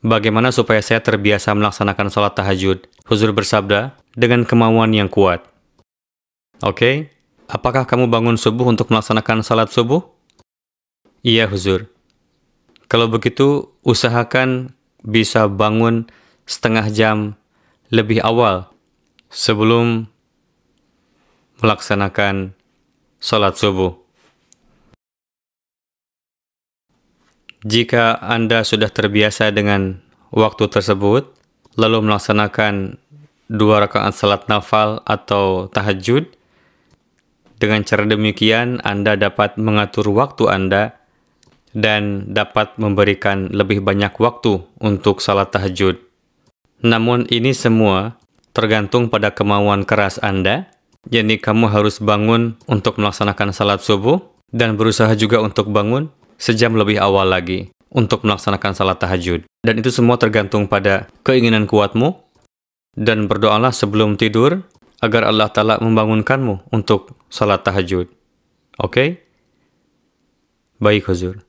Bagaimana supaya saya terbiasa melaksanakan sholat tahajud? Huzur bersabda, dengan kemauan yang kuat. Oke, okay? apakah kamu bangun subuh untuk melaksanakan sholat subuh? Iya, Huzur. Kalau begitu, usahakan bisa bangun setengah jam lebih awal sebelum melaksanakan sholat subuh. Jika Anda sudah terbiasa dengan waktu tersebut, lalu melaksanakan dua rakaat salat nafal atau tahajud, dengan cara demikian Anda dapat mengatur waktu Anda dan dapat memberikan lebih banyak waktu untuk salat tahajud. Namun ini semua tergantung pada kemauan keras Anda, jadi kamu harus bangun untuk melaksanakan salat subuh dan berusaha juga untuk bangun sejam lebih awal lagi untuk melaksanakan salat tahajud. Dan itu semua tergantung pada keinginan kuatmu dan berdoalah sebelum tidur agar Allah Ta'ala membangunkanmu untuk salat tahajud. Oke? Okay? Baik, Huzur.